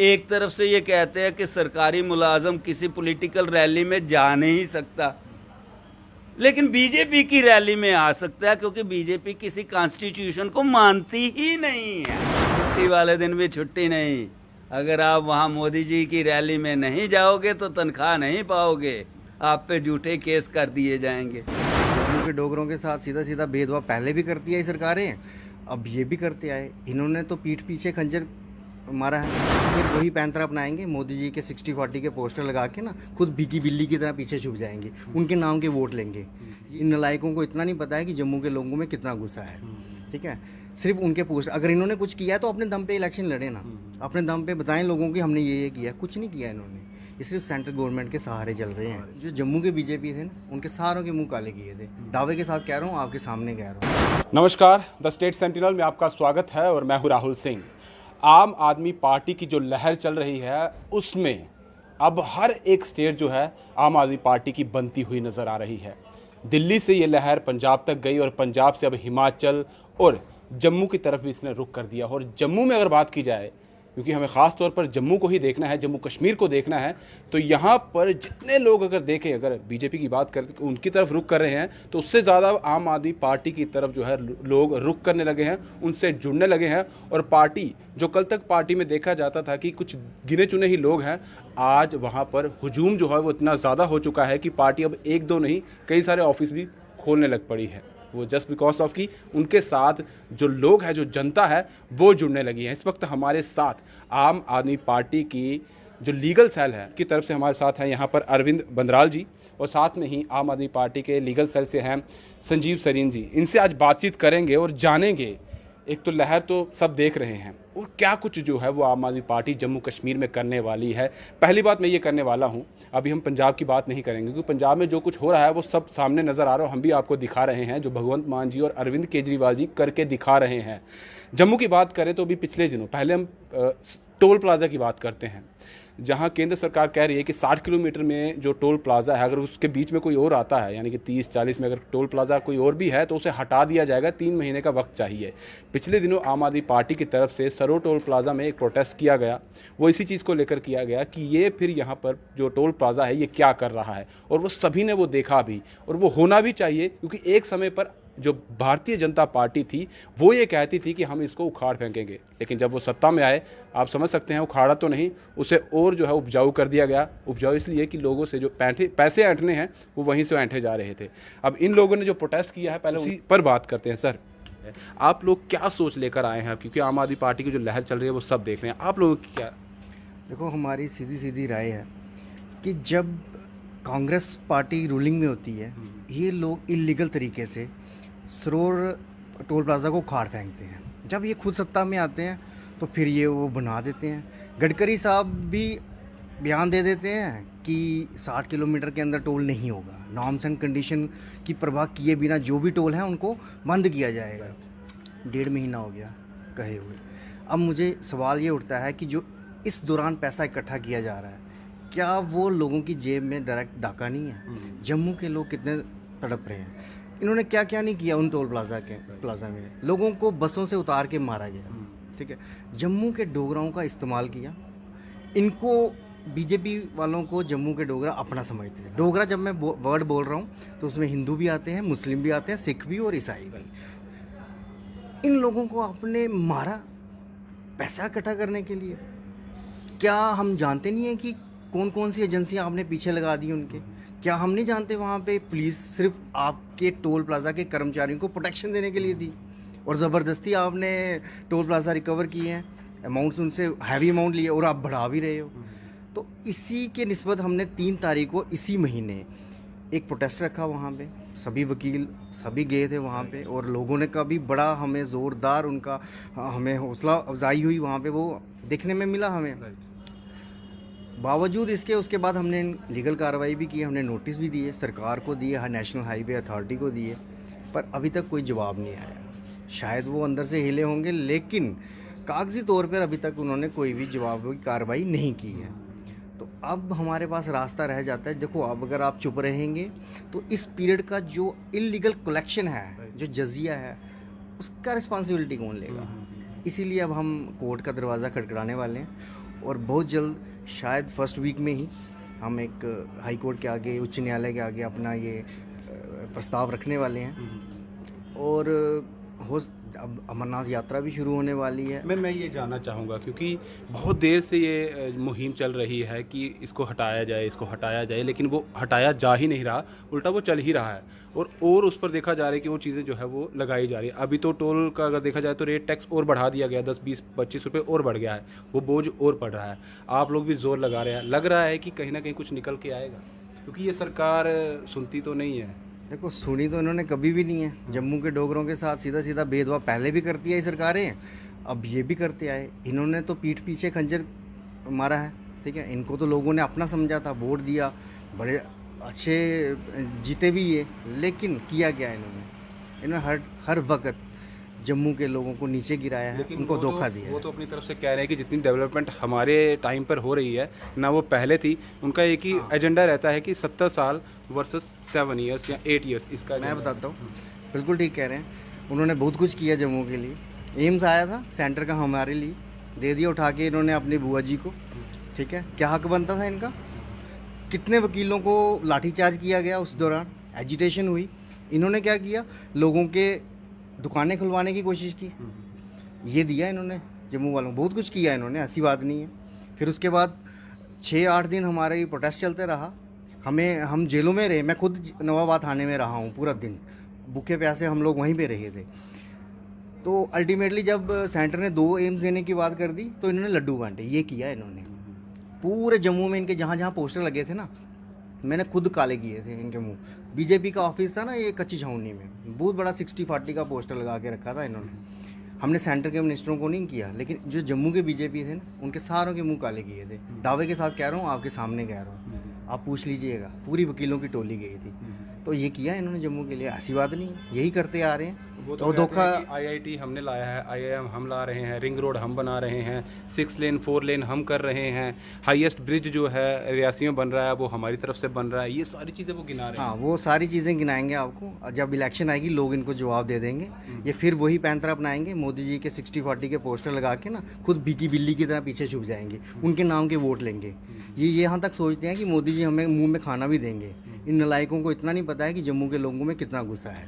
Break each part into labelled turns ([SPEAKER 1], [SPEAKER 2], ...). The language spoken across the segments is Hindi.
[SPEAKER 1] एक तरफ से ये कहते हैं कि सरकारी मुलाजम किसी पॉलिटिकल रैली में जा नहीं सकता लेकिन बीजेपी की रैली में आ सकता है क्योंकि बीजेपी किसी कॉन्स्टिट्यूशन को मानती ही नहीं है छुट्टी वाले दिन भी छुट्टी नहीं अगर आप वहाँ मोदी जी की रैली में नहीं जाओगे तो तनख्वाह नहीं पाओगे आप पे झूठे केस कर दिए जाएंगे क्योंकि डोगरों के साथ सीधा सीधा भेदभाव पहले भी करती आई
[SPEAKER 2] सरकारें अब ये भी करते आए इन्होंने तो पीठ पीछे खंजर मारा है फिर वही पैंतर अपनाएंगे मोदी जी के सिक्सटी फोर्टी के पोस्टर लगा के ना खुद भीगी बिल्ली की तरह पीछे छुप जाएंगे उनके नाम के वोट लेंगे हम्म। इन नलायकों को इतना नहीं पता है कि जम्मू के लोगों में कितना गुस्सा है हम्म। ठीक है सिर्फ उनके पोस्ट अगर इन्होंने कुछ किया तो अपने दम पे इलेक्शन लड़े ना हम्म। अपने दम पे बताएं लोगों की हमने ये ये किया कुछ नहीं किया इन्होंने ये सिर्फ सेंट्रल गवर्नमेंट के सहारे चल रहे हैं जो जम्मू के
[SPEAKER 3] बीजेपी थे ना उनके सारों के मुंह काले किए थे दावे के साथ कह रहा हूँ आपके सामने कह रहा हूँ नमस्कार द स्टेट सेंटिनल में आपका स्वागत है और मैं हूँ राहुल सिंह आम आदमी पार्टी की जो लहर चल रही है उसमें अब हर एक स्टेट जो है आम आदमी पार्टी की बनती हुई नज़र आ रही है दिल्ली से ये लहर पंजाब तक गई और पंजाब से अब हिमाचल और जम्मू की तरफ भी इसने रुख कर दिया और जम्मू में अगर बात की जाए क्योंकि हमें ख़ास तौर पर जम्मू को ही देखना है जम्मू कश्मीर को देखना है तो यहाँ पर जितने लोग अगर देखें अगर बीजेपी की बात करें तो उनकी तरफ रुख कर रहे हैं तो उससे ज़्यादा आम आदमी पार्टी की तरफ जो है लोग रुख करने लगे हैं उनसे जुड़ने लगे हैं और पार्टी जो कल तक पार्टी में देखा जाता था कि कुछ गिने चुने ही लोग हैं आज वहाँ पर हजूम जो है वो इतना ज़्यादा हो चुका है कि पार्टी अब एक दो नहीं कई सारे ऑफिस भी खोलने लग पड़ी है वो जस्ट बिकॉज ऑफ की उनके साथ जो लोग हैं जो जनता है वो जुड़ने लगी है इस वक्त हमारे साथ आम आदमी पार्टी की जो लीगल सेल है की तरफ से हमारे साथ हैं यहाँ पर अरविंद बंदराल जी और साथ में ही आम आदमी पार्टी के लीगल सेल से हैं संजीव सरीन जी इनसे आज बातचीत करेंगे और जानेंगे एक तो लहर तो सब देख रहे हैं और क्या कुछ जो है वो आम आदमी पार्टी जम्मू कश्मीर में करने वाली है पहली बात मैं ये करने वाला हूँ अभी हम पंजाब की बात नहीं करेंगे क्योंकि पंजाब में जो कुछ हो रहा है वो सब सामने नज़र आ रहा है हम भी आपको दिखा रहे हैं जो भगवंत मान जी और अरविंद केजरीवाल जी करके दिखा रहे हैं जम्मू की बात करें तो अभी पिछले दिनों पहले हम टोल प्लाजा की बात करते हैं जहाँ केंद्र सरकार कह रही है कि 60 किलोमीटर में जो टोल प्लाजा है अगर उसके बीच में कोई और आता है यानी कि 30 40 में अगर टोल प्लाजा कोई और भी है तो उसे हटा दिया जाएगा तीन महीने का वक्त चाहिए पिछले दिनों आम आदमी पार्टी की तरफ से सरो टोल प्लाजा में एक प्रोटेस्ट किया गया वो इसी चीज़ को लेकर किया गया कि ये फिर यहाँ पर जो टोल प्लाजा है ये क्या कर रहा है और वो सभी ने वो देखा भी और वो होना भी चाहिए क्योंकि एक समय पर जो भारतीय जनता पार्टी थी वो ये कहती थी कि हम इसको उखाड़ फेंकेंगे लेकिन जब वो सत्ता में आए आप समझ सकते हैं उखाड़ा तो नहीं उसे और जो है उपजाऊ कर दिया गया उपजाऊ इसलिए कि लोगों से जो पैंठे पैसे ऐंठने हैं वो वहीं से ऐंठे जा रहे थे अब इन लोगों ने जो प्रोटेस्ट किया है पहले उसी पर बात करते हैं सर आप लोग क्या सोच लेकर आए हैं क्योंकि आम आदमी पार्टी की जो लहर चल रही है वो सब देख रहे हैं आप लोगों की क्या
[SPEAKER 2] देखो हमारी सीधी सीधी राय है कि जब कांग्रेस पार्टी रूलिंग में होती है हम्म। ये लोग इलीगल तरीके से सरोर टोल प्लाज़ा को खाड़ फेंकते हैं जब ये खुद सत्ता में आते हैं तो फिर ये वो बना देते हैं गडकरी साहब भी बयान दे देते हैं कि 60 किलोमीटर के अंदर टोल नहीं होगा नॉर्म्स एंड कंडीशन की प्रवाह किए बिना जो भी टोल हैं उनको बंद किया जाएगा डेढ़ महीना हो गया कहे हुए अब मुझे सवाल ये उठता है कि जो इस दौरान पैसा इकट्ठा किया जा रहा है क्या वो लोगों की जेब में डायरेक्ट डाका नहीं है हम्म। जम्मू के लोग कितने तड़प रहे हैं इन्होंने क्या क्या नहीं किया उन टोल प्लाजा के प्लाजा में लोगों को बसों से उतार के मारा गया हम्म। ठीक है जम्मू के डोगराओं का इस्तेमाल किया इनको बीजेपी वालों को जम्मू के डोगरा अपना समझते हैं डोगरा जब मैं वर्ड बोल रहा हूँ तो उसमें हिंदू भी आते हैं मुस्लिम भी आते हैं सिख भी और ईसाई भी इन लोगों को आपने मारा पैसा इकट्ठा करने के लिए क्या हम जानते नहीं हैं कि कौन कौन सी एजेंसियाँ आपने पीछे लगा दी उनके क्या हम नहीं जानते वहाँ पे पुलिस सिर्फ आपके टोल प्लाज़ा के कर्मचारियों को प्रोटेक्शन देने के लिए थी और ज़बरदस्ती आपने टोल प्लाज़ा रिकवर किए हैं अमाउंट्स उनसे हैवी अमाउंट लिए और आप बढ़ा भी रहे हो तो इसी के नस्बत हमने तीन तारीख को इसी महीने एक प्रोटेस्ट रखा वहाँ पे सभी वकील सभी गए थे वहाँ पे और लोगों ने कभी बड़ा हमें ज़ोरदार उनका हमें हौसला अफजाई हुई वहाँ पे वो देखने में मिला हमें बावजूद इसके उसके बाद हमने लीगल कार्रवाई भी की हमने नोटिस भी दिए सरकार को दिए हर नेशनल हाईवे अथॉरिटी को दिए पर अभी तक कोई जवाब नहीं आया शायद वो अंदर से हिले होंगे लेकिन कागजी तौर पर अभी तक उन्होंने कोई भी जवाब की कार्रवाई नहीं की है तो अब हमारे पास रास्ता रह जाता है देखो अब अगर आप चुप रहेंगे तो इस पीरियड का जो इलीगल कलेक्शन है जो जजिया है उसका रिस्पॉन्सिबिलिटी कौन लेगा हम्म, हम्म, हम्म। इसीलिए अब हम कोर्ट का दरवाज़ा खटखड़ाने वाले हैं और बहुत जल्द शायद फर्स्ट वीक में ही हम एक हाई uh, कोर्ट के आगे उच्च न्यायालय के आगे अपना ये uh, प्रस्ताव रखने वाले हैं हम्म। और uh, हो
[SPEAKER 3] अब अमरनाथ यात्रा भी शुरू होने वाली है मैं मैं ये जानना चाहूँगा क्योंकि बहुत देर से ये मुहिम चल रही है कि इसको हटाया जाए इसको हटाया जाए लेकिन वो हटाया जा ही नहीं रहा उल्टा वो चल ही रहा है और और उस पर देखा जा रहा है कि वो चीज़ें जो है वो लगाई जा रही है अभी तो टोल का अगर देखा जाए तो रेट टैक्स और बढ़ा दिया गया दस बीस पच्चीस रुपये और बढ़ गया है वो बोझ और पड़ रहा है आप लोग भी जोर लगा रहे हैं लग रहा है कि कहीं ना कहीं कुछ निकल के आएगा क्योंकि ये सरकार सुनती तो नहीं है
[SPEAKER 2] देखो सुनी तो इन्होंने कभी भी नहीं है जम्मू के डोगरों के साथ सीधा सीधा भेदभाव पहले भी करती आई सरकारें अब ये भी करते आए इन्होंने तो पीठ पीछे खंजर मारा है ठीक है इनको तो लोगों ने अपना समझा था वोट दिया बड़े अच्छे जीते भी ये लेकिन किया क्या इन्होंने इन्होंने हर हर वक्त जम्मू के लोगों को नीचे गिराया है उनको धोखा तो- दिया वो
[SPEAKER 3] तो अपनी तरफ से कह रहे हैं कि जितनी डेवलपमेंट हमारे टाइम पर हो रही है ना वो पहले थी उनका एक ही एजेंडा हाँ। रहता है कि सत्तर साल वर्सेस सेवन ईयर्स या एट ईयर्स इसका मैं बताता हूँ हाँ।
[SPEAKER 2] बिल्कुल ठीक कह रहे हैं उन्होंने बहुत कुछ किया जम्मू के लिए एम्स आया था सेंटर का हमारे लिए दे दिया उठा के इन्होंने अपनी बुआ जी को ठीक है क्या हक बनता था इनका कितने वकीलों को लाठीचार्ज किया गया उस दौरान एजिटेशन हुई इन्होंने क्या किया लोगों के दुकानें खुलवाने की कोशिश की ये दिया इन्होंने जम्मू वालों को बहुत कुछ किया इन्होंने ऐसी बात नहीं है फिर उसके बाद छः आठ दिन हमारा ये प्रोटेस्ट चलते रहा हमें हम जेलों में रहे मैं खुद नवाबाद थाने में रहा हूँ पूरा दिन भूखे प्यासे हम लोग वहीं पे रहे थे तो अल्टीमेटली जब सेंटर ने दो एम्स देने की बात कर दी तो इन्होंने लड्डू बांटे ये किया इन्होंने पूरे जम्मू में इनके जहाँ जहाँ पोस्टर लगे थे ना मैंने खुद काले किए थे इनके मुंह बीजेपी का ऑफिस था ना ये कच्ची छावनी में बहुत बड़ा सिक्सटी फोर्टी का पोस्टर लगा के रखा था इन्होंने हमने सेंटर के मिनिस्टरों को नहीं किया लेकिन जो जम्मू के बीजेपी थे ना उनके सारों के मुंह काले किए थे दावे के साथ कह रहा हूँ आपके सामने कह रहा हूँ हम्म। आप पूछ लीजिएगा पूरी वकीलों की टोली गई थी हम्म। तो ये किया इन्होंने जम्मू के लिए ऐसी बात नहीं यही करते आ रहे हैं
[SPEAKER 3] वो तो धोखा आईआईटी हमने लाया है आईआईएम हम ला रहे हैं रिंग रोड हम बना रहे हैं सिक्स लेन फोर लेन हम कर रहे हैं हाईएस्ट ब्रिज जो है रियासी में बन रहा है वो हमारी तरफ से बन रहा है ये सारी चीज़ें वो गिना रहे हैं
[SPEAKER 2] हाँ वो सारी चीज़ें गिनाएंगे आपको जब इलेक्शन आएगी लोग इनको जवाब दे देंगे हम्म। ये फिर वही पैंतरा अपनाएंगे मोदी जी के सिक्सटी फोर्टी के पोस्टर लगा के ना खुद बिकी बिल्ली की तरह पीछे छुप जाएंगे हम्म। उनके नाम के वोट लेंगे हम्म। ये यहाँ तक सोचते हैं कि मोदी जी हमें मुँह में खाना भी देंगे इन नलायकों को इतना नहीं पता है कि जम्मू के लोगों में कितना गुस्सा है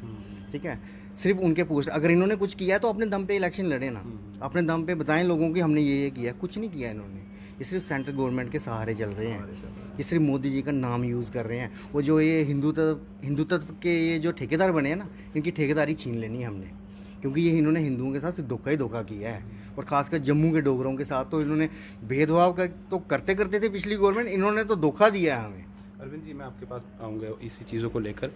[SPEAKER 2] ठीक है सिर्फ उनके पोस्ट अगर इन्होंने कुछ किया तो अपने दम पे इलेक्शन लड़े ना अपने दम पे बताएं लोगों की हमने ये ये किया कुछ नहीं किया इन्होंने ये सिर्फ सेंट्रल गवर्नमेंट के सहारे चल रहे हैं ये सिर्फ मोदी जी का नाम यूज़ कर रहे हैं वो जो ये हिंदू तत्व हिंदू तत्व के ये जो ठेकेदार बने हैं ना इनकी ठेकेदारी छीन लेनी है हमने क्योंकि ये इन्होंने हिंदुओं के साथ सिर्फ धोखा ही धोखा किया है और खासकर जम्मू के डोगरों के साथ तो इन्होंने भेदभाव कर तो करते करते थे पिछली गवर्नमेंट इन्होंने
[SPEAKER 3] तो धोखा दिया है हमें अरविंद जी मैं आपके पास आऊँगा इसी चीज़ों को लेकर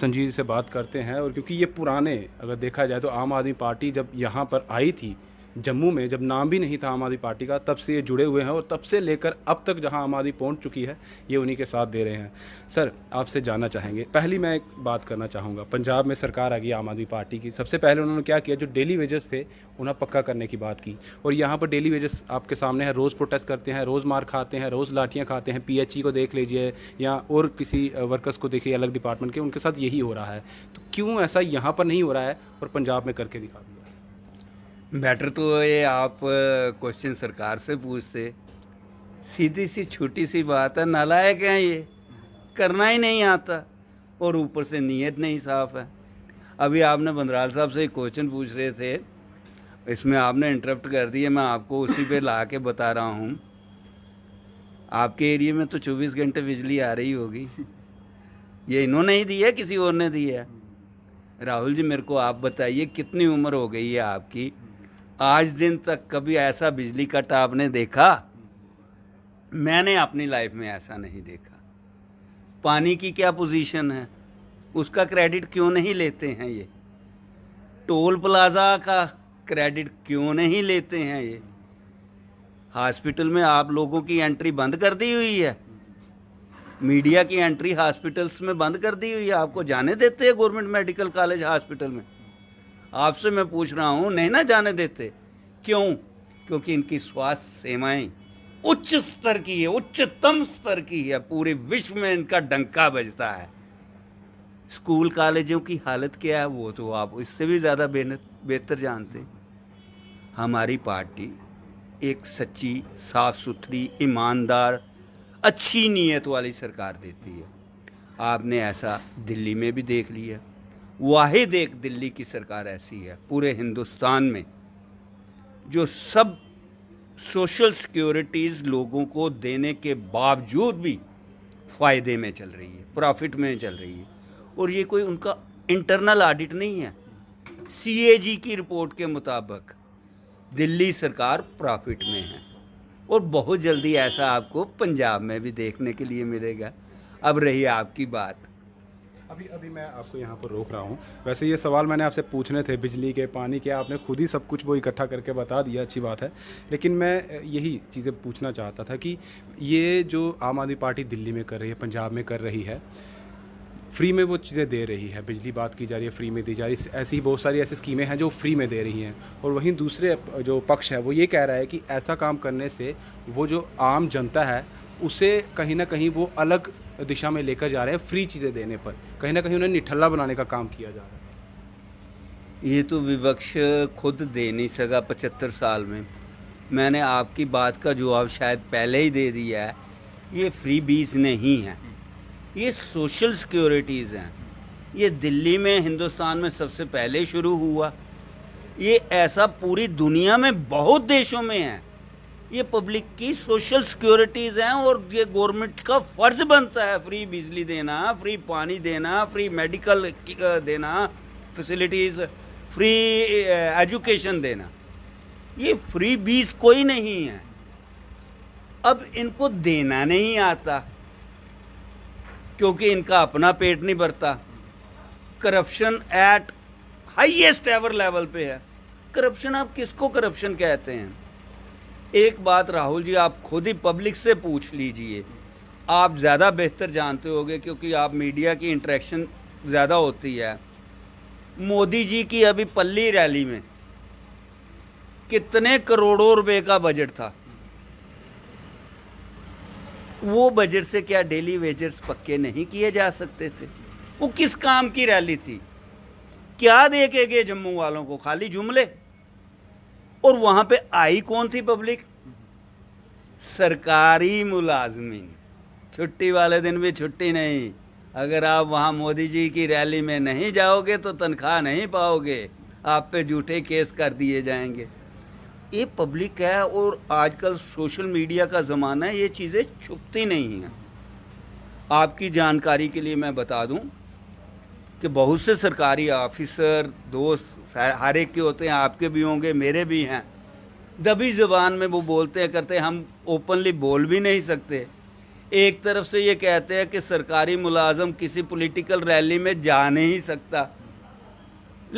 [SPEAKER 3] संजीव से बात करते हैं और क्योंकि ये पुराने अगर देखा जाए तो आम आदमी पार्टी जब यहाँ पर आई थी जम्मू में जब नाम भी नहीं था आम आदमी पार्टी का तब से ये जुड़े हुए हैं और तब से लेकर अब तक जहां आम आदमी पहुँच चुकी है ये उन्हीं के साथ दे रहे हैं सर आपसे जानना चाहेंगे पहली मैं एक बात करना चाहूँगा पंजाब में सरकार आ गई आम आदमी पार्टी की सबसे पहले उन्होंने क्या किया जो डेली वेजेस थे उन्हें पक्का करने की बात की और यहाँ पर डेली वेजेस आपके सामने हैं रोज़ प्रोटेस्ट करते हैं रोज़ मार खाते हैं रोज़ लाठियाँ खाते हैं पी को देख लीजिए या और किसी वर्कर्स को देखिए अलग डिपार्टमेंट के उनके साथ यही हो रहा है तो क्यों ऐसा यहाँ पर नहीं हो रहा है और पंजाब में करके दिखा दिया बेटर तो ये आप क्वेश्चन सरकार से
[SPEAKER 1] पूछते सीधी सी छोटी सी बात है नालायक हैं ये करना ही नहीं आता और ऊपर से नीयत नहीं साफ है अभी आपने बंदराल साहब से क्वेश्चन पूछ रहे थे इसमें आपने इंटरप्ट कर दिया मैं आपको उसी पे ला के बता रहा हूँ आपके एरिया में तो 24 घंटे बिजली आ रही होगी ये इन्होंने ही दी है किसी और ने दी है राहुल जी मेरे को आप बताइए कितनी उम्र हो गई है आपकी आज दिन तक कभी ऐसा बिजली कट आपने देखा मैंने अपनी लाइफ में ऐसा नहीं देखा पानी की क्या पोजीशन है उसका क्रेडिट क्यों नहीं लेते हैं ये टोल प्लाजा का क्रेडिट क्यों नहीं लेते हैं ये हॉस्पिटल में आप लोगों की एंट्री बंद कर दी हुई है मीडिया की एंट्री हॉस्पिटल्स में बंद कर दी हुई है आपको जाने देते हैं गवर्नमेंट मेडिकल कॉलेज हॉस्पिटल में आपसे मैं पूछ रहा हूँ नहीं ना जाने देते क्यों क्योंकि इनकी स्वास्थ्य सेवाएं उच्च स्तर की है उच्चतम स्तर की है पूरे विश्व में इनका डंका बजता है स्कूल कॉलेजों की हालत क्या है वो तो आप इससे भी ज़्यादा बेहतर जानते हैं हमारी पार्टी एक सच्ची साफ सुथरी ईमानदार अच्छी नीयत वाली सरकार देती है आपने ऐसा दिल्ली में भी देख लिया वाहिद एक दिल्ली की सरकार ऐसी है पूरे हिंदुस्तान में जो सब सोशल सिक्योरिटीज़ लोगों को देने के बावजूद भी फ़ायदे में चल रही है प्रॉफिट में चल रही है और ये कोई उनका इंटरनल ऑडिट नहीं है सीएजी की रिपोर्ट के मुताबिक दिल्ली सरकार प्रॉफिट में है और बहुत जल्दी ऐसा आपको पंजाब में भी देखने के लिए मिलेगा अब रही आपकी
[SPEAKER 3] बात अभी अभी मैं आपको यहाँ पर रोक रहा हूँ वैसे ये सवाल मैंने आपसे पूछने थे बिजली के पानी के आपने खुद ही सब कुछ वो इकट्ठा करके बता दिया अच्छी बात है लेकिन मैं यही चीज़ें पूछना चाहता था कि ये जो आम आदमी पार्टी दिल्ली में कर रही है पंजाब में कर रही है फ्री में वो चीज़ें दे रही है बिजली बात की जा रही है फ्री में दी जा रही है ऐसी ही बहुत सारी ऐसी स्कीमें हैं जो फ्री में दे रही हैं और वहीं दूसरे जो पक्ष है वो ये कह रहा है कि ऐसा काम करने से वो जो आम जनता है उसे कहीं ना कहीं वो अलग दिशा में लेकर जा रहे हैं फ्री चीज़ें देने पर कहीं ना कहीं उन्हें निठल्ला बनाने का काम किया जा रहा है ये तो
[SPEAKER 1] विपक्ष खुद दे नहीं सका पचहत्तर साल में मैंने आपकी बात का जवाब शायद पहले ही दे दिया है ये फ्री बीज नहीं है ये सोशल सिक्योरिटीज़ हैं ये दिल्ली में हिंदुस्तान में सबसे पहले शुरू हुआ ये ऐसा पूरी दुनिया में बहुत देशों में है ये पब्लिक की सोशल सिक्योरिटीज हैं और ये गवर्नमेंट का फर्ज बनता है फ्री बिजली देना फ्री पानी देना फ्री मेडिकल देना फैसिलिटीज़ फ्री एजुकेशन देना ये फ्री बीज कोई नहीं है अब इनको देना नहीं आता क्योंकि इनका अपना पेट नहीं भरता corruption at highest ever level पे है करप्शन आप किसको करप्शन कहते हैं एक बात राहुल जी आप खुद ही पब्लिक से पूछ लीजिए आप ज़्यादा बेहतर जानते होंगे क्योंकि आप मीडिया की इंट्रैक्शन ज़्यादा होती है मोदी जी की अभी पल्ली रैली में कितने करोड़ों रुपए का बजट था वो बजट से क्या डेली वेजर्स पक्के नहीं किए जा सकते थे वो किस काम की रैली थी क्या देखेंगे जम्मू वालों को खाली जुमले और वहाँ पे आई कौन थी पब्लिक सरकारी मुलाजमी छुट्टी वाले दिन भी छुट्टी नहीं अगर आप वहाँ मोदी जी की रैली में नहीं जाओगे तो तनख्वाह नहीं पाओगे आप पे झूठे केस कर दिए जाएंगे ये पब्लिक है और आजकल सोशल मीडिया का ज़माना है ये चीज़ें छुपती नहीं हैं आपकी जानकारी के लिए मैं बता दूं कि बहुत से सरकारी ऑफिसर दोस्त हर एक के होते हैं आपके भी होंगे मेरे भी हैं दबी ज़बान में वो बोलते हैं करते हैं हम ओपनली बोल भी नहीं सकते एक तरफ से ये कहते हैं कि सरकारी मुलाजम किसी पॉलिटिकल रैली में जा नहीं सकता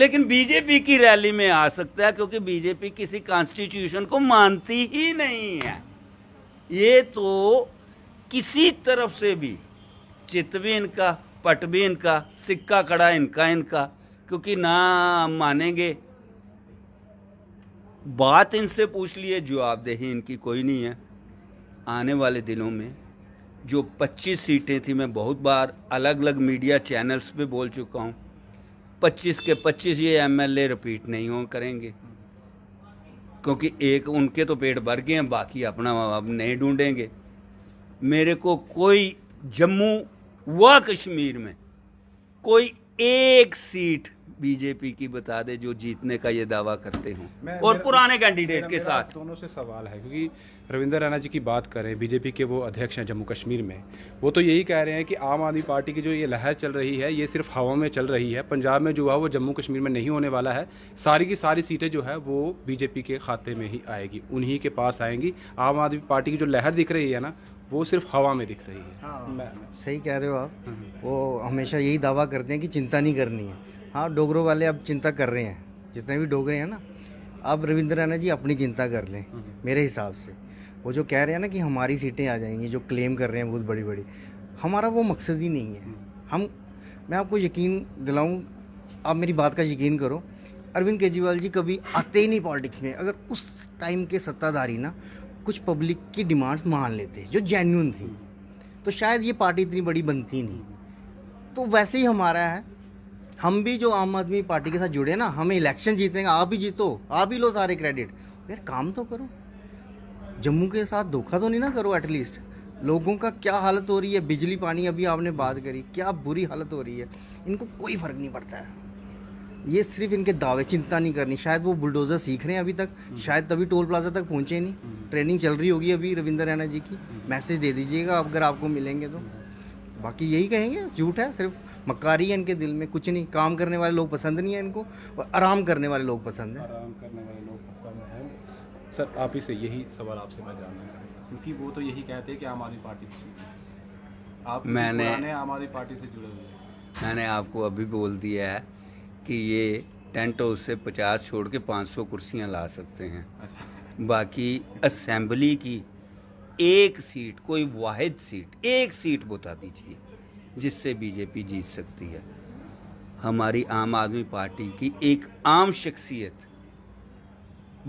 [SPEAKER 1] लेकिन बीजेपी की रैली में आ सकता है क्योंकि बीजेपी किसी कॉन्स्टिट्यूशन को मानती ही नहीं है ये तो किसी तरफ से भी चित भी इनका पट भी इनका सिक्का कड़ा इनका इनका क्योंकि ना मानेंगे बात इनसे पूछ लिए जवाबदेही इनकी कोई नहीं है आने वाले दिनों में जो 25 सीटें थी मैं बहुत बार अलग अलग मीडिया चैनल्स पे बोल चुका हूँ 25 के 25 ये एमएलए रिपीट नहीं हो करेंगे क्योंकि एक उनके तो पेट भर गए हैं बाकी अपना अब नहीं ढूंढेंगे मेरे को कोई जम्मू वह कश्मीर में कोई एक सीट बीजेपी की बता दे जो जीतने
[SPEAKER 3] का ये दावा करते हों और पुराने कैंडिडेट के साथ दोनों से सवाल है क्योंकि रविंद्र राणा जी की बात करें बीजेपी के वो अध्यक्ष हैं जम्मू कश्मीर में वो तो यही कह रहे हैं कि आम आदमी पार्टी की जो ये लहर चल रही है ये सिर्फ हवा में चल रही है पंजाब में जो हुआ वो जम्मू कश्मीर में नहीं होने वाला है सारी की सारी सीटें जो है वो बीजेपी के खाते में ही आएगी उन्हीं के पास आएंगी आम आदमी पार्टी की जो लहर दिख रही है ना वो सिर्फ हवा में दिख रही है
[SPEAKER 2] हाँ, सही कह रहे हो आप हाँ वो हमेशा यही दावा करते हैं कि चिंता नहीं करनी है हाँ डोगरों वाले अब चिंता कर रहे हैं जितने भी डोगरे हैं ना अब रविंद्र राणा जी अपनी चिंता कर लें हाँ मेरे हिसाब से वो जो कह रहे हैं ना कि हमारी सीटें आ जाएंगी जो क्लेम कर रहे हैं बहुत बड़ी बड़ी हमारा वो मकसद ही नहीं है हम मैं आपको यकीन दिलाऊँ आप मेरी बात का यकीन करो अरविंद केजरीवाल जी कभी आते ही नहीं पॉलिटिक्स में अगर उस टाइम के सत्ताधारी ना कुछ पब्लिक की डिमांड्स मान लेते जो जेन्यून थी तो शायद ये पार्टी इतनी बड़ी बनती नहीं तो वैसे ही हमारा है हम भी जो आम आदमी पार्टी के साथ जुड़े ना हमें इलेक्शन जीतेंगे आप ही जीतो आप ही लो सारे क्रेडिट यार काम तो करो जम्मू के साथ धोखा तो नहीं ना करो एटलीस्ट लोगों का क्या हालत हो रही है बिजली पानी अभी आपने बात करी क्या बुरी हालत हो रही है इनको कोई फ़र्क नहीं पड़ता है ये सिर्फ इनके दावे चिंता नहीं करनी शायद वो बुलडोज़र सीख रहे हैं अभी तक हम्म। शायद तभी टोल प्लाजा तक पहुँचे नहीं हम्म। ट्रेनिंग चल रही होगी अभी रविंदर रैना जी की हम्म। मैसेज दे दीजिएगा अगर आपको मिलेंगे तो बाकी यही कहेंगे झूठ है सिर्फ मकारी है इनके दिल में कुछ नहीं काम करने वाले लोग पसंद नहीं है इनको और आराम करने वाले लोग पसंद हैं
[SPEAKER 3] आराम करने वाले लोग पसंद हैं सर आप ही से यही सवाल आपसे मैं जानना चाहूँगा क्योंकि वो तो यही कहते हैं कि आम आदमी पार्टी आप मैंने आम आदमी पार्टी से जुड़े
[SPEAKER 1] हुए मैंने आपको अभी बोल दिया है कि ये टेंट हाउस से पचास छोड़ के पाँच सौ कुर्सियाँ ला सकते हैं अच्छा। बाकी असम्बली की एक सीट कोई वाहिद सीट एक सीट बता दीजिए जिससे बीजेपी जीत सकती है हमारी आम आदमी पार्टी की एक आम शख्सियत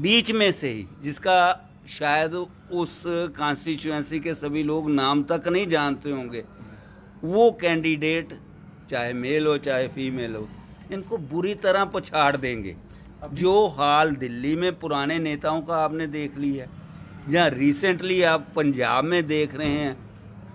[SPEAKER 1] बीच में से ही जिसका शायद उस कॉन्स्टिट्यूंसी के सभी लोग नाम तक नहीं जानते होंगे वो कैंडिडेट चाहे मेल हो चाहे फीमेल हो इनको बुरी तरह पछाड़ देंगे जो हाल दिल्ली में पुराने नेताओं का आपने देख लिया है या रिसेंटली आप पंजाब में देख रहे हैं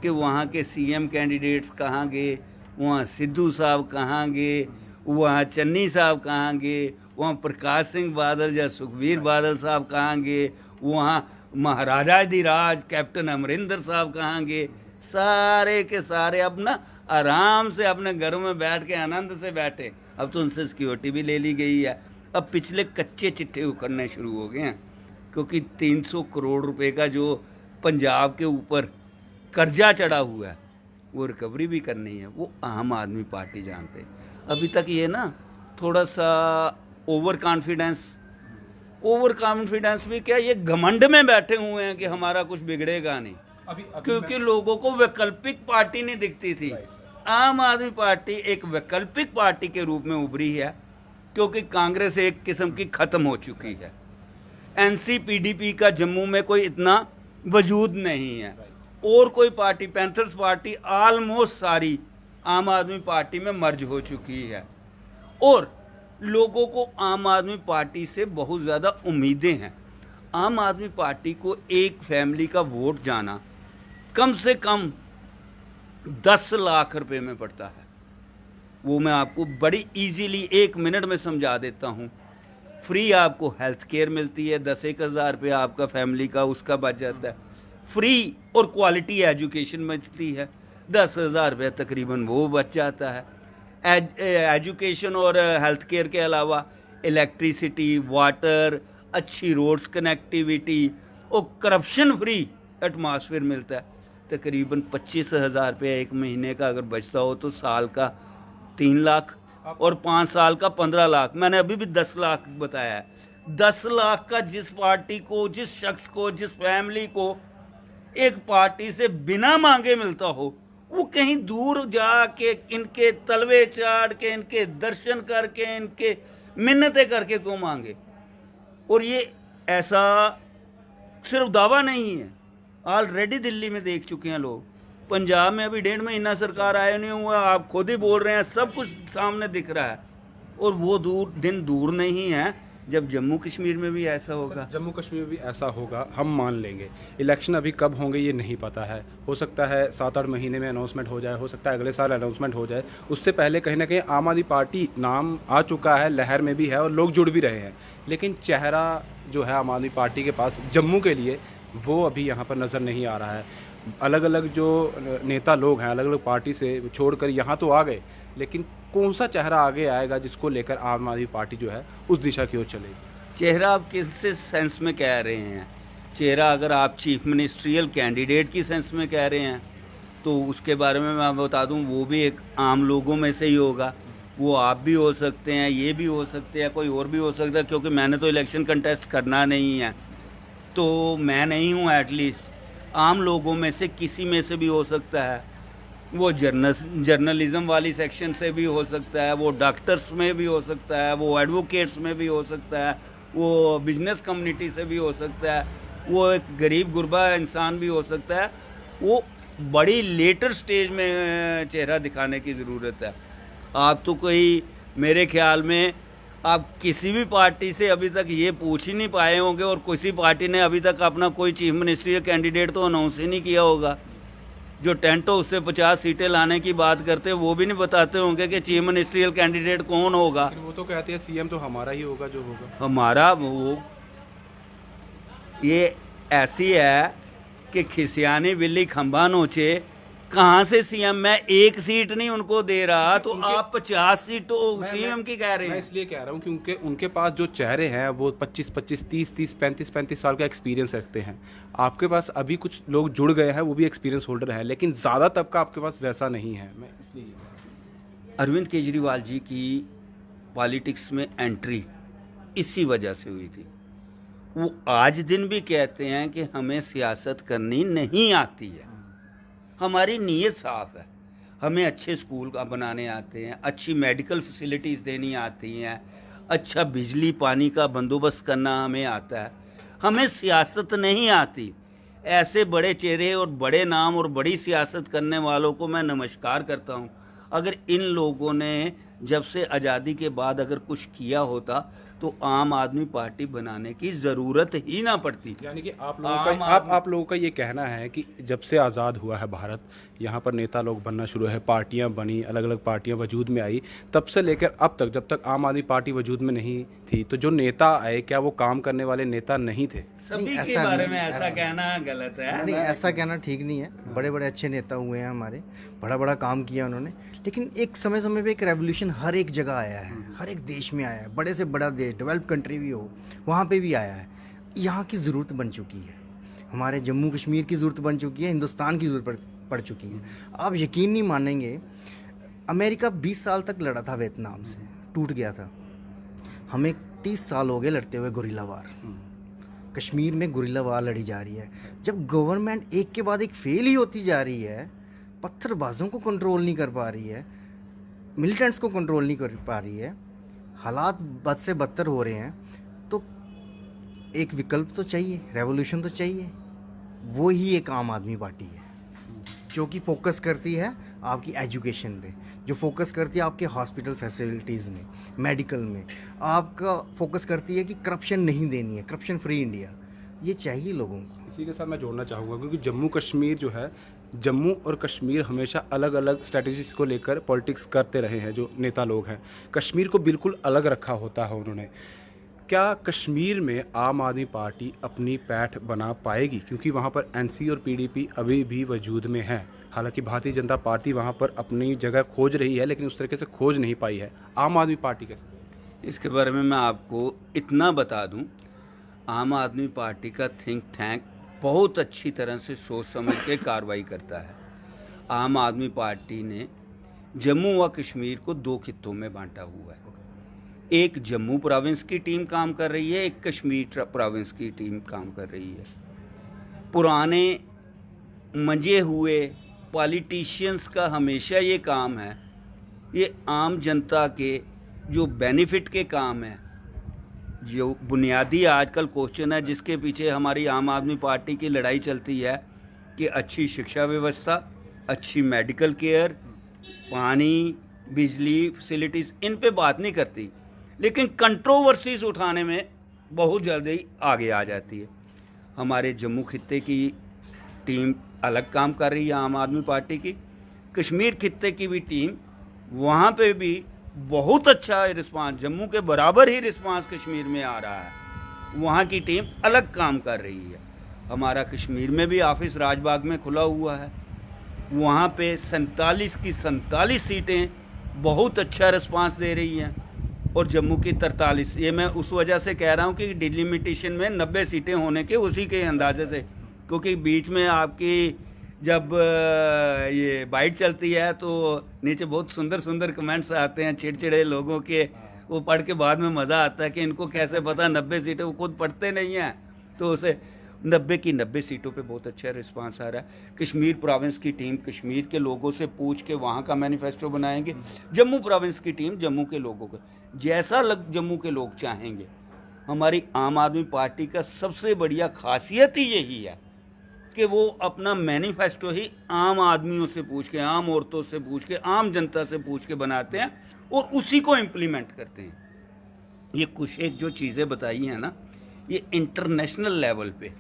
[SPEAKER 1] कि वहाँ के सीएम कैंडिडेट्स कहाँ गए वहाँ सिद्धू साहब कहाँ गए वहाँ चन्नी साहब कहाँ गए वहाँ प्रकाश सिंह बादल या सुखबीर बादल साहब कहाँ गए वहाँ महाराजा दिराज कैप्टन अमरिंदर साहब कहाँ गए सारे के सारे अपना आराम से अपने घरों में बैठ के आनंद से बैठे अब तो उनसे सिक्योरिटी भी ले ली गई है अब पिछले कच्चे चिट्ठे उखड़ने शुरू हो गए हैं क्योंकि 300 करोड़ रुपए का जो पंजाब के ऊपर कर्जा चढ़ा हुआ है वो रिकवरी भी करनी है वो आम आदमी पार्टी जानते हैं अभी तक ये ना थोड़ा सा ओवर कॉन्फिडेंस ओवर कॉन्फिडेंस भी क्या ये घमंड में बैठे हुए हैं कि हमारा कुछ बिगड़ेगा नहीं अभी, अभी क्योंकि लोगों को वैकल्पिक पार्टी नहीं दिखती थी आम आदमी पार्टी एक वैकल्पिक पार्टी के रूप में उभरी है क्योंकि कांग्रेस एक किस्म की ख़त्म हो चुकी है एनसीपीडीपी का जम्मू में कोई इतना वजूद नहीं है और कोई पार्टी पैंथर्स पार्टी आलमोस्ट सारी आम आदमी पार्टी में मर्ज हो चुकी है और लोगों को आम आदमी पार्टी से बहुत ज़्यादा उम्मीदें हैं आम आदमी पार्टी को एक फैमिली का वोट जाना कम से कम दस लाख रुपए में पड़ता है वो मैं आपको बड़ी इजीली एक मिनट में समझा देता हूँ फ्री आपको हेल्थ केयर मिलती है दस एक हज़ार रुपये आपका फैमिली का उसका बच जाता है फ्री और क्वालिटी एजुकेशन मिलती है दस हज़ार रुपया तकरीबन वो बच जाता है एजुकेशन और हेल्थ केयर के अलावा इलेक्ट्रिसिटी वाटर अच्छी रोड्स कनेक्टिविटी और करप्शन फ्री एटमॉस्फेयर मिलता है तकरीबन पच्चीस हज़ार रुपया एक महीने का अगर बचता हो तो साल का तीन लाख और पाँच साल का पंद्रह लाख मैंने अभी भी दस लाख बताया है दस लाख का जिस पार्टी को जिस शख्स को जिस फैमिली को एक पार्टी से बिना मांगे मिलता हो वो कहीं दूर जा के इनके तलवे चाड़ के इनके दर्शन करके इनके मिन्नतें करके क्यों मांगे और ये ऐसा सिर्फ दावा नहीं है ऑलरेडी दिल्ली में देख चुके हैं लोग पंजाब में अभी डेढ़ महीना सरकार आए नहीं हुआ आप खुद ही बोल रहे हैं सब कुछ सामने दिख रहा है और वो दूर दिन दूर नहीं है
[SPEAKER 3] जब जम्मू कश्मीर में भी ऐसा होगा जम्मू कश्मीर में भी ऐसा होगा हम मान लेंगे इलेक्शन अभी कब होंगे ये नहीं पता है हो सकता है सात आठ महीने में अनाउंसमेंट हो जाए हो सकता है अगले साल अनाउंसमेंट हो जाए उससे पहले कहीं ना कहीं आम आदमी पार्टी नाम आ चुका है लहर में भी है और लोग जुड़ भी रहे हैं लेकिन चेहरा जो है आम आदमी पार्टी के पास जम्मू के लिए वो अभी यहाँ पर नज़र नहीं आ रहा है अलग अलग जो नेता लोग हैं अलग अलग पार्टी से छोड़कर यहाँ तो आ गए लेकिन कौन सा चेहरा आगे आएगा जिसको लेकर आम आदमी पार्टी जो है उस दिशा की ओर चलेगी चेहरा आप किस सेंस में कह रहे हैं चेहरा अगर आप चीफ मिनिस्ट्रियल
[SPEAKER 1] कैंडिडेट की सेंस में कह रहे हैं तो उसके बारे में मैं बता दूं वो भी एक आम लोगों में से ही होगा वो आप भी हो सकते हैं ये भी हो सकते हैं कोई और भी हो सकता है क्योंकि मैंने तो इलेक्शन कंटेस्ट करना नहीं है तो मैं नहीं हूँ एटलीस्ट आम लोगों में से किसी में से भी हो सकता है वो जर्नल जर्नलिज़म वाली सेक्शन से भी हो सकता है वो डॉक्टर्स में भी हो सकता है वो एडवोकेट्स में भी हो सकता है वो बिजनेस कम्युनिटी से भी हो सकता है वो एक गरीब गुरबा इंसान भी हो सकता है वो बड़ी लेटर स्टेज में चेहरा दिखाने की ज़रूरत है आप तो कोई मेरे ख्याल में आप किसी भी पार्टी से अभी तक ये पूछ ही नहीं पाए होंगे और किसी पार्टी ने अभी तक अपना कोई चीफ मिनिस्ट्रियल कैंडिडेट तो अनाउंस ही नहीं किया होगा जो टेंट हो उससे पचास सीटें लाने की बात करते वो भी नहीं बताते होंगे कि चीफ मिनिस्ट्रियल कैंडिडेट कौन होगा
[SPEAKER 3] वो तो कहते हैं सीएम तो हमारा ही होगा जो होगा
[SPEAKER 1] हमारा वो ये ऐसी है कि खिसियानी बिल्ली खंबा नोचे कहाँ से सीएम मैं एक सीट नहीं उनको
[SPEAKER 3] दे रहा तो
[SPEAKER 1] आप पचास सीट सीएम की कह रहे हैं इसलिए
[SPEAKER 3] कह रहा हूँ क्योंकि उनके पास जो चेहरे हैं वो पच्चीस पच्चीस तीस तीस पैंतीस पैंतीस साल का एक्सपीरियंस रखते हैं आपके पास अभी कुछ लोग जुड़ गए हैं वो भी एक्सपीरियंस होल्डर है लेकिन ज़्यादा तबका आपके पास वैसा नहीं है मैं इसलिए अरविंद केजरीवाल जी की पॉलिटिक्स में एंट्री
[SPEAKER 1] इसी वजह से हुई थी वो आज दिन भी कहते हैं कि हमें सियासत करनी नहीं आती है हमारी नीयत साफ़ है हमें अच्छे स्कूल का बनाने आते हैं अच्छी मेडिकल फैसिलिटीज़ देनी आती हैं अच्छा बिजली पानी का बंदोबस्त करना हमें आता है हमें सियासत नहीं आती ऐसे बड़े चेहरे और बड़े नाम और बड़ी सियासत करने वालों को मैं नमस्कार करता हूँ अगर इन लोगों ने जब से आज़ादी के बाद अगर कुछ किया होता तो आम
[SPEAKER 3] आदमी पार्टी बनाने की जरूरत ही ना पड़ती यानी कि आप लोगों का आप, आप लोगों का ये कहना है कि जब से आज़ाद हुआ है भारत यहाँ पर नेता लोग बनना शुरू है पार्टियाँ बनी अलग अलग पार्टियाँ वजूद में आई तब से लेकर अब तक जब तक आम आदमी पार्टी वजूद में नहीं थी तो जो नेता आए क्या वो काम करने वाले नेता नहीं थे
[SPEAKER 1] सभी के बारे में ऐसा कहना गलत है नहीं ऐसा
[SPEAKER 2] कहना ठीक नहीं है बड़े बड़े अच्छे नेता हुए हैं हमारे बड़ा बड़ा काम किया उन्होंने लेकिन एक समय समय पर एक रेवोल्यूशन हर एक जगह आया है हम्म। हर एक देश में आया है बड़े से बड़ा देश डेवलप कंट्री भी हो वहाँ पर भी आया है यहाँ की ज़रूरत बन चुकी है हमारे जम्मू कश्मीर की ज़रूरत बन चुकी है हिंदुस्तान की ज़रूरत पड़ चुकी हैं आप यकीन नहीं मानेंगे अमेरिका 20 साल तक लड़ा था वियतनाम से टूट गया था हमें 30 साल हो गए लड़ते हुए गुरीला वार कश्मीर में गुरीला वार लड़ी जा रही है जब गवर्नमेंट एक के बाद एक फेल ही होती जा रही है पत्थरबाजों को कंट्रोल नहीं कर पा रही है मिलिटेंट्स को कंट्रोल नहीं कर पा रही है हालात बद से बदतर हो रहे हैं तो एक विकल्प तो चाहिए रेवोल्यूशन तो चाहिए वो ही एक आम आदमी पार्टी है जो कि फोकस करती है आपकी एजुकेशन पे जो फोकस करती है आपके हॉस्पिटल फैसिलिटीज़ में मेडिकल में आपका फोकस करती है कि करप्शन नहीं देनी है करप्शन फ्री इंडिया ये चाहिए लोगों को
[SPEAKER 3] इसी के साथ मैं जोड़ना चाहूँगा क्योंकि जम्मू कश्मीर जो है जम्मू और कश्मीर हमेशा अलग अलग स्ट्रैटेजीज को लेकर पॉलिटिक्स करते रहे हैं जो नेता लोग हैं कश्मीर को बिल्कुल अलग रखा होता है उन्होंने क्या कश्मीर में आम आदमी पार्टी अपनी पैठ बना पाएगी क्योंकि वहाँ पर एनसी और पीडीपी अभी भी वजूद में है हालांकि भारतीय जनता पार्टी वहाँ पर अपनी जगह खोज रही है लेकिन उस तरीके से खोज नहीं पाई है आम आदमी पार्टी कैसे इसके बारे में मैं आपको
[SPEAKER 1] इतना बता दूँ आम आदमी पार्टी का थिंक टैंक बहुत अच्छी तरह से सोच समझ के कार्रवाई करता है आम आदमी पार्टी ने जम्मू व कश्मीर को दो खितों में बांटा हुआ है एक जम्मू प्रोविंस की टीम काम कर रही है एक कश्मीर प्रोविंस की टीम काम कर रही है पुराने मंजे हुए पॉलिटिशियंस का हमेशा ये काम है ये आम जनता के जो बेनिफिट के काम है जो बुनियादी आजकल क्वेश्चन है जिसके पीछे हमारी आम आदमी पार्टी की लड़ाई चलती है कि अच्छी शिक्षा व्यवस्था अच्छी मेडिकल केयर पानी बिजली फैसिलिटीज़ इन पे बात नहीं करती लेकिन कंट्रोवर्सीज उठाने में बहुत जल्दी आगे आ जाती है हमारे जम्मू खत्े की टीम अलग काम कर रही है आम आदमी पार्टी की कश्मीर खत्े की भी टीम वहाँ पे भी बहुत अच्छा रिस्पांस जम्मू के बराबर ही रिस्पांस कश्मीर में आ रहा है वहाँ की टीम अलग काम कर रही है हमारा कश्मीर में भी ऑफिस राजबाग में खुला हुआ है वहाँ पे सैतालीस की सैतालीस सीटें बहुत अच्छा रिस्पांस दे रही हैं और जम्मू की तरतालीस ये मैं उस वजह से कह रहा हूँ कि डिलिमिटेशन में नब्बे सीटें होने के उसी के अंदाजे से क्योंकि बीच में आपकी जब ये बाइट चलती है तो नीचे बहुत सुंदर सुंदर कमेंट्स आते हैं चिड़चिड़े लोगों के वो पढ़ के बाद में मज़ा आता है कि इनको कैसे पता नब्बे सीटें वो खुद पढ़ते नहीं हैं तो उसे नब्बे की नब्बे सीटों पे बहुत अच्छा रिस्पांस आ रहा है कश्मीर प्रोविंस की टीम कश्मीर के लोगों से पूछ के वहाँ का मैनिफेस्टो बनाएंगे जम्मू प्रोविंस की टीम जम्मू के लोगों का जैसा लग जम्मू के लोग चाहेंगे हमारी आम आदमी पार्टी का सबसे बढ़िया खासियत ही यही है कि वो अपना मैनिफेस्टो ही आम आदमियों से पूछ के आम औरतों से पूछ के आम जनता से पूछ के बनाते हैं और उसी को इम्प्लीमेंट करते हैं ये कुछ एक जो चीज़ें बताई हैं ना ये इंटरनेशनल लेवल पे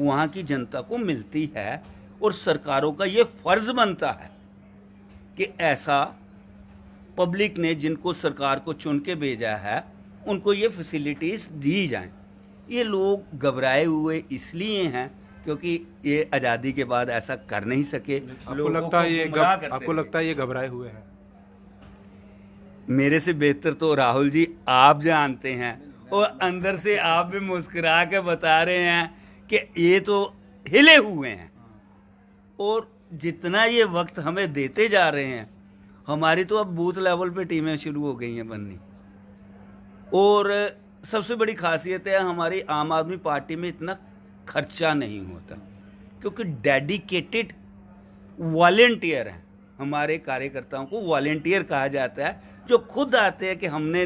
[SPEAKER 1] वहाँ की जनता को मिलती है और सरकारों का ये फर्ज बनता है कि ऐसा पब्लिक ने जिनको सरकार को चुन के भेजा है उनको ये फैसिलिटीज़ दी जाएं ये लोग घबराए हुए इसलिए हैं क्योंकि ये आज़ादी के बाद ऐसा कर नहीं सके आपको लगता है ये गब, आपको
[SPEAKER 3] लगता है ये घबराए हुए हैं
[SPEAKER 1] मेरे से बेहतर तो राहुल जी आप जानते हैं और अंदर से आप भी मुस्कुरा के बता रहे हैं कि ये तो हिले हुए हैं और जितना ये वक्त हमें देते जा रहे हैं हमारी तो अब बूथ लेवल पे टीमें शुरू हो गई हैं बननी और सबसे बड़ी खासियत है हमारी आम आदमी पार्टी में इतना खर्चा नहीं होता क्योंकि डेडिकेटेड वॉलेंटियर हैं हमारे कार्यकर्ताओं को वॉलेंटियर कहा जाता है जो खुद आते हैं कि हमने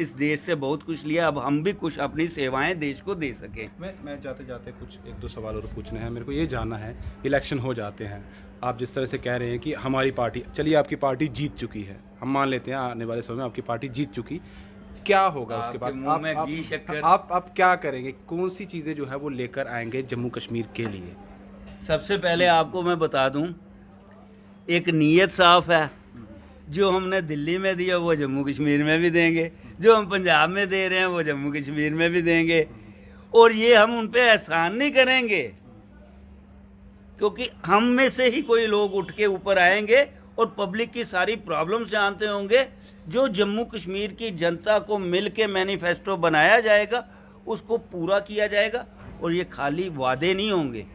[SPEAKER 1] इस देश से बहुत कुछ लिया अब हम भी कुछ
[SPEAKER 3] अपनी सेवाएं देश को दे सकें मैं मैं जाते जाते कुछ एक दो सवाल और पूछने हैं मेरे को ये जानना है इलेक्शन हो जाते हैं आप जिस तरह से कह रहे हैं कि हमारी पार्टी चलिए आपकी पार्टी जीत चुकी है हम मान लेते हैं आने वाले समय में आपकी पार्टी जीत चुकी क्या होगा उसके बाद आप, आप, आप, आप, आप क्या करेंगे कौन सी चीज़ें जो है वो लेकर आएंगे जम्मू कश्मीर के लिए सबसे पहले आपको मैं बता दूँ एक नीयत साफ है जो
[SPEAKER 1] हमने दिल्ली में दिया वो जम्मू कश्मीर में भी देंगे जो हम पंजाब में दे रहे हैं वो जम्मू कश्मीर में भी देंगे और ये हम उन पर एहसान नहीं करेंगे क्योंकि हम में से ही कोई लोग उठ के ऊपर आएंगे और पब्लिक की सारी प्रॉब्लम्स जानते होंगे जो जम्मू कश्मीर की जनता को मिल के मैनिफेस्टो बनाया जाएगा उसको पूरा किया जाएगा और ये खाली वादे नहीं होंगे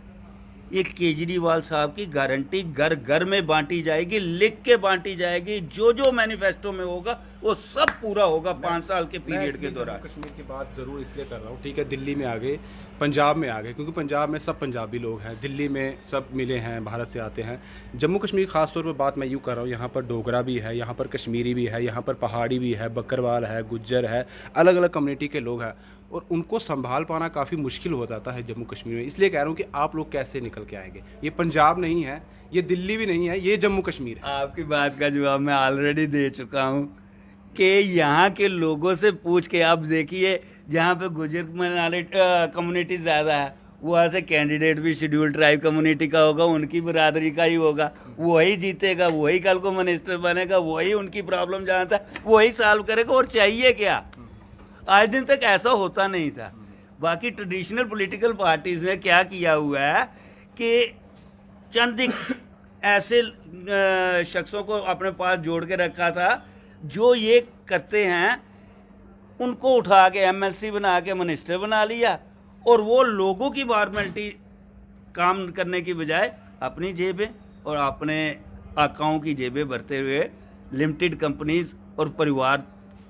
[SPEAKER 1] ये केजरीवाल साहब की गारंटी घर घर में बांटी जाएगी लिख के बांटी जाएगी जो जो
[SPEAKER 3] मैनिफेस्टो में होगा वो सब पूरा होगा पाँच साल के पीरियड के दौरान कश्मीर की बात जरूर इसलिए कर रहा हूँ ठीक है दिल्ली में आ गए पंजाब में आ गए क्योंकि पंजाब में सब पंजाबी लोग हैं दिल्ली में सब मिले हैं भारत से आते हैं जम्मू कश्मीर ख़ास तौर पर बात मैं यूँ कर रहा हूँ यहाँ पर डोगरा भी है यहाँ पर कश्मीरी भी है यहाँ पर पहाड़ी भी है बकरवाल है गुज्जर है अलग अलग कम्युनिटी के लोग हैं और उनको संभाल पाना काफ़ी मुश्किल हो जाता है जम्मू कश्मीर में इसलिए कह रहा हूँ कि आप लोग कैसे निकल के आएंगे ये पंजाब नहीं है ये दिल्ली भी नहीं है ये जम्मू कश्मीर आपकी बात का जवाब मैं ऑलरेडी
[SPEAKER 1] दे चुका हूँ कि यहाँ के लोगों से पूछ के आप देखिए जहाँ पे गुजर कम्युनिटी ज़्यादा है वहाँ से कैंडिडेट भी शेड्यूल ट्राइब कम्युनिटी का होगा उनकी बरादरी का ही होगा वही जीतेगा वही कल को मिनिस्टर बनेगा वही उनकी प्रॉब्लम जानता वही सॉल्व करेगा और चाहिए क्या आज दिन तक ऐसा होता नहीं था बाकी ट्रेडिशनल पॉलिटिकल पार्टीज ने क्या किया हुआ है कि चंद ऐसे शख्सों को अपने पास जोड़ के रखा था जो ये करते हैं उनको उठा के एमएलसी बना के मिनिस्टर बना लिया और वो लोगों की फॉर्मेलिटी काम करने की बजाय अपनी जेबें और अपने आकाओं की जेबें भरते हुए लिमिटेड कंपनीज और परिवार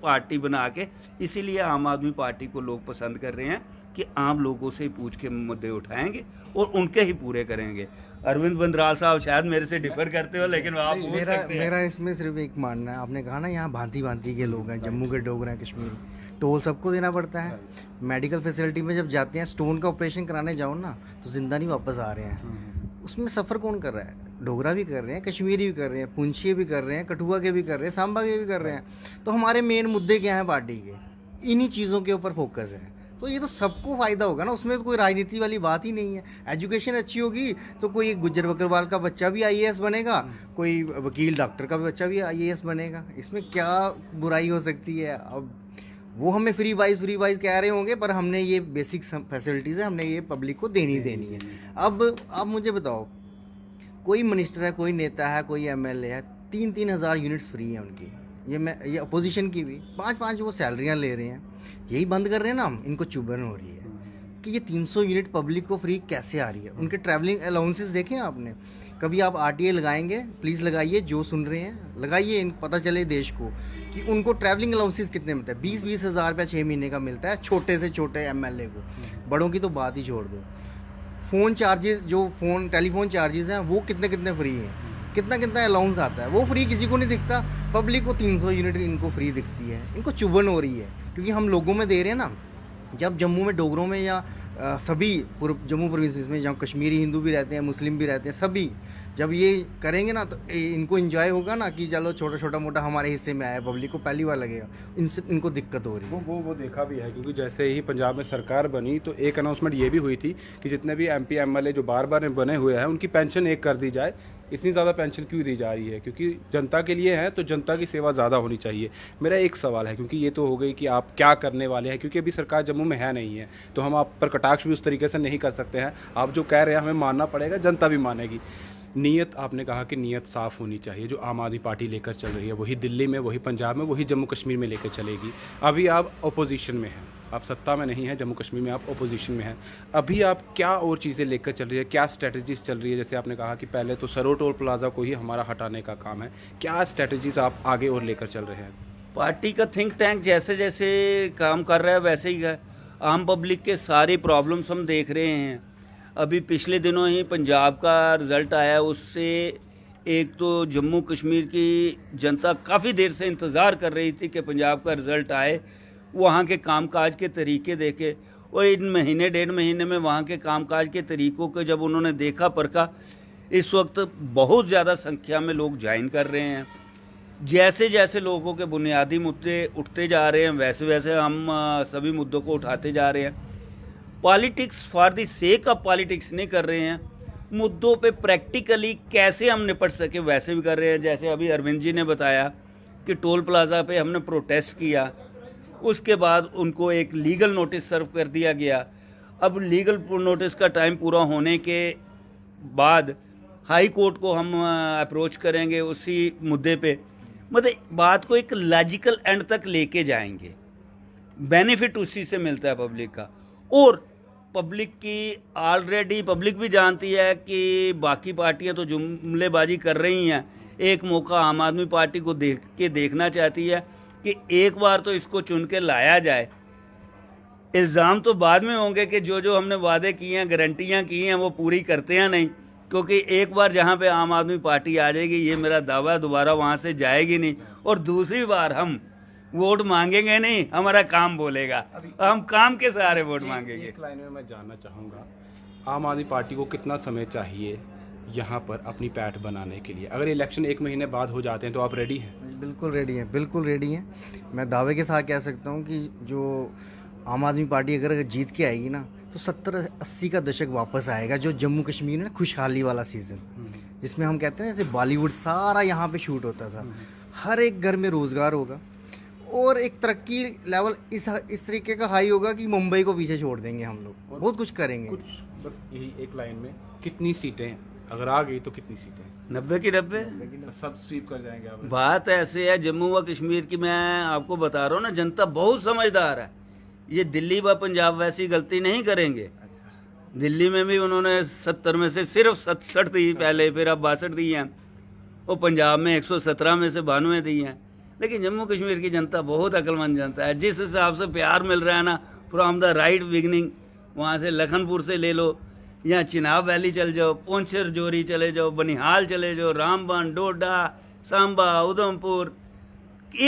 [SPEAKER 1] पार्टी बना के इसीलिए आम आदमी पार्टी को लोग पसंद कर रहे हैं कि आम लोगों से ही पूछ के मुद्दे उठाएंगे और उनके ही पूरे करेंगे अरविंद बंदराल साहब शायद मेरे से डिफर करते हो लेकिन आप मेरा, मेरा
[SPEAKER 2] इसमें सिर्फ एक मानना है आपने कहा ना यहाँ भांति भांति के लोग हैं जम्मू के डोगरे हैं कश्मीरी टोल सबको देना पड़ता है मेडिकल फैसिलिटी में जब जाते हैं स्टोन का ऑपरेशन कराने जाओ ना तो ज़िंदा नहीं वापस आ रहे हैं हम्म, हम्म। उसमें सफ़र कौन कर रहा है डोगरा भी कर रहे हैं कश्मीरी भी कर रहे हैं पुंछिए भी कर रहे हैं कठुआ के भी कर रहे हैं सांबा के भी कर रहे हैं तो हमारे मेन मुद्दे क्या हैं पार्टी के इन्हीं चीज़ों के ऊपर फोकस है तो ये तो सबको फ़ायदा होगा ना उसमें तो कोई राजनीति वाली बात ही नहीं है एजुकेशन अच्छी होगी तो कोई गुज्जर बकरवाल का बच्चा भी आई बनेगा हम्म। कोई वकील डॉक्टर का बच्चा भी आई बनेगा इसमें क्या बुराई हो सकती है अब वो हमें फ्री वाइज फ्री वाइज कह रहे होंगे पर हमने ये बेसिक फैसिलिटीज़ है हमने ये पब्लिक को देनी देनी है अब अब मुझे बताओ कोई मिनिस्टर है कोई नेता है कोई ए है तीन तीन हज़ार यूनिट्स फ्री हैं उनकी ये मैं ये अपोजिशन की भी पाँच पाँच वो सैलरियाँ ले रहे हैं यही बंद कर रहे हैं ना हम इनको चुभन हो रही है कि ये 300 यूनिट पब्लिक को फ्री कैसे आ रही है उनके ट्रैवलिंग अलाउंसेस देखे हैं आपने कभी आप आर लगाएंगे प्लीज़ लगाइए जो सुन रहे हैं लगाइए इन पता चले देश को कि उनको ट्रैवलिंग अलाउंसेस कितने मिलते हैं बीस बीस हज़ार रुपया छः महीने का मिलता है छोटे से छोटे एम को बड़ों की तो बात ही छोड़ दो फ़ोन चार्जेस जो फ़ोन टेलीफोन चार्जेस हैं वो कितने कितने फ्री हैं कितना कितना अलाउंस आता है वो फ्री किसी को नहीं दिखता पब्लिक को 300 यूनिट इनको फ्री दिखती है इनको चुभन हो रही है क्योंकि हम लोगों में दे रहे हैं ना जब जम्मू में डोगरों में या आ, सभी जम्मू प्रोविंस में जहाँ कश्मीरी हिंदू भी रहते हैं मुस्लिम भी रहते हैं सभी जब ये करेंगे ना तो इनको इंजॉय होगा ना कि चलो छोटा छोटा मोटा हमारे हिस्से में आया पब्लिक को पहली बार लगेगा इनसे इनको दिक्कत हो रही है
[SPEAKER 3] वो वो वो देखा भी है क्योंकि जैसे ही पंजाब में सरकार बनी तो एक अनाउंसमेंट ये भी हुई थी कि जितने भी एम पी जो बार बार बने हुए हैं उनकी पेंशन एक कर दी जाए इतनी ज़्यादा पेंशन क्यों दी जा रही है क्योंकि जनता के लिए है तो जनता की सेवा ज़्यादा होनी चाहिए मेरा एक सवाल है क्योंकि ये तो हो गई कि आप क्या करने वाले हैं क्योंकि अभी सरकार जम्मू में है नहीं है तो हम आप पर कटाक्ष भी उस तरीके से नहीं कर सकते हैं आप जो कह रहे हैं हमें मानना पड़ेगा जनता भी मानेगी नीयत आपने कहा कि नीयत साफ़ होनी चाहिए जो आम आदमी पार्टी लेकर चल रही है वही दिल्ली में वही पंजाब में वही जम्मू कश्मीर में लेकर चलेगी अभी आप अपोजिशन में हैं आप सत्ता में नहीं है जम्मू कश्मीर में आप अपोजिशन में हैं अभी आप क्या और चीज़ें लेकर चल रही है क्या स्ट्रैटेजीज चल रही है जैसे आपने कहा कि पहले तो सरो टोल प्लाजा को ही हमारा हटाने का काम है क्या स्ट्रैटेजीज आप आगे और लेकर चल रहे हैं पार्टी का थिंक टैंक जैसे जैसे काम कर रहा है वैसे ही है
[SPEAKER 1] आम पब्लिक के सारे प्रॉब्लम्स हम देख रहे हैं अभी पिछले दिनों ही पंजाब का रिज़ल्ट आया उससे एक तो जम्मू कश्मीर की जनता काफ़ी देर से इंतज़ार कर रही थी कि पंजाब का रिज़ल्ट आए वहाँ के कामकाज के तरीके देखे और इन महीने डेढ़ महीने में वहाँ के कामकाज के तरीकों को जब उन्होंने देखा परखा इस वक्त बहुत ज़्यादा संख्या में लोग ज्वाइन कर रहे हैं जैसे जैसे लोगों के बुनियादी मुद्दे उठते जा रहे हैं वैसे वैसे हम सभी मुद्दों को उठाते जा रहे हैं politics for the sake of politics नहीं कर रहे हैं मुद्दों पे प्रैक्टिकली कैसे हम निपट सके वैसे भी कर रहे हैं जैसे अभी अरविंद जी ने बताया कि टोल प्लाज़ा पे हमने प्रोटेस्ट किया उसके बाद उनको एक लीगल नोटिस सर्व कर दिया गया अब लीगल नोटिस का टाइम पूरा होने के बाद हाई कोर्ट को हम अप्रोच करेंगे उसी मुद्दे पे मतलब बात को एक लॉजिकल एंड तक लेके जाएंगे बेनिफिट उसी से मिलता है पब्लिक का और पब्लिक की ऑलरेडी पब्लिक भी जानती है कि बाकी पार्टियां तो जुमलेबाजी कर रही हैं एक मौका आम आदमी पार्टी को देख के देखना चाहती है कि एक बार तो इसको चुन के लाया जाए इल्ज़ाम तो बाद में होंगे कि जो जो हमने वादे किए हैं गारंटियाँ की हैं वो पूरी करते हैं नहीं क्योंकि एक बार जहाँ पे आम आदमी पार्टी आ जाएगी ये मेरा दावा है दोबारा वहाँ से जाएगी नहीं और दूसरी बार हम वोट मांगेंगे नहीं हमारा काम बोलेगा हम काम के सहारे वोट मांगेंगे
[SPEAKER 3] एक लाइन में मैं जानना चाहूँगा आम आदमी पार्टी को कितना समय चाहिए यहाँ पर अपनी पैठ बनाने के लिए अगर इलेक्शन एक महीने बाद हो जाते हैं तो आप रेडी हैं बिल्कुल
[SPEAKER 2] रेडी हैं बिल्कुल रेडी हैं मैं दावे के साथ कह सकता हूँ कि जो आम आदमी पार्टी अगर जीत के आएगी ना तो सत्तर अस्सी का दशक वापस आएगा जो जम्मू कश्मीर में खुशहाली वाला सीज़न हम्म। जिसमें हम कहते हैं जैसे बॉलीवुड सारा यहाँ पे शूट होता था हर एक घर में रोज़गार होगा और एक तरक्की लेवल इस इस तरीके का हाई होगा कि मुंबई को पीछे छोड़ देंगे हम लोग बहुत कुछ करेंगे कुछ
[SPEAKER 3] बस यही एक लाइन में कितनी सीटें अगर आ गई तो कितनी सीटें नब्बे की नब्बे सब स्वीप कर जाएंगे आप बात ऐसे है
[SPEAKER 1] जम्मू व कश्मीर की मैं आपको बता रहा हूँ ना जनता बहुत समझदार है ये दिल्ली व पंजाब वैसी गलती नहीं करेंगे अच्छा। दिल्ली में भी उन्होंने सत्तर में से सिर्फ सतसठ दी अच्छा। पहले फिर अब बासठ दी हैं और पंजाब में सत्रह में से बानवे दी हैं लेकिन जम्मू कश्मीर की जनता बहुत अक्लमंद जनता है जिस हिसाब से प्यार मिल रहा है ना फ्रॉम द राइट बिगनिंग वहाँ से लखनपुर से ले लो या चिनाब वैली चले जाओ पुंछ जोरी चले जाओ बनिहाल चले जाओ रामबन डोडा सांबा उधमपुर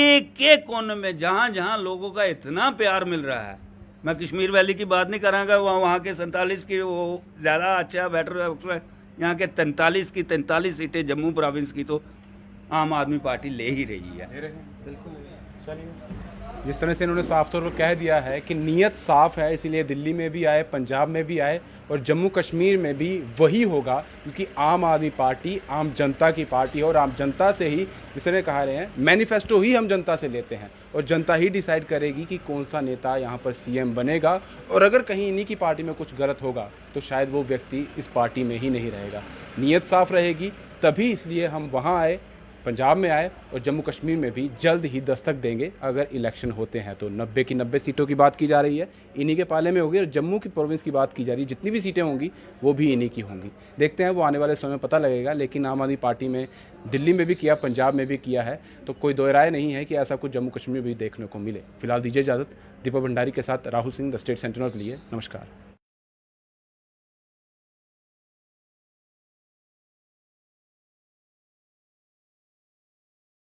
[SPEAKER 1] एक एक कोने में जहाँ जहाँ लोगों का इतना प्यार मिल रहा है मैं कश्मीर वैली की बात नहीं कराँगा वहाँ वहाँ के सैंतालीस की वो ज़्यादा अच्छा बेटर यहाँ के तैंतालीस की तैंतालीस सीटें जम्मू प्रोविंस की तो आम आदमी पार्टी ले ही रही है
[SPEAKER 3] बिल्कुल जिस तरह से इन्होंने साफ तौर पर कह दिया है कि नीयत साफ़ है इसीलिए दिल्ली में भी आए पंजाब में भी आए और जम्मू कश्मीर में भी वही होगा क्योंकि आम आदमी पार्टी आम जनता की पार्टी है और आम जनता से ही जिस तरह कहा रहे हैं मैनिफेस्टो ही हम जनता से लेते हैं और जनता ही डिसाइड करेगी कि कौन सा नेता यहाँ पर सी बनेगा और अगर कहीं इन्हीं की पार्टी में कुछ गलत होगा तो शायद वो व्यक्ति इस पार्टी में ही नहीं रहेगा नीयत साफ़ रहेगी तभी इसलिए हम वहाँ आए पंजाब में आए और जम्मू कश्मीर में भी जल्द ही दस्तक देंगे अगर इलेक्शन होते हैं तो नब्बे की नब्बे सीटों की बात की जा रही है इन्हीं के पाले में होगी और जम्मू की प्रोविंस की बात की जा रही है जितनी भी सीटें होंगी वो भी इन्हीं की होंगी देखते हैं वो आने वाले समय में पता लगेगा लेकिन आम आदमी पार्टी में दिल्ली में भी किया पंजाब में भी किया है तो कोई दो राय नहीं है कि ऐसा कुछ जम्मू कश्मीर में भी देखने को मिले फिलहाल दीजिए इजाज़त दीपा भंडारी के साथ Rahul Singh the state centre के लिए नमस्कार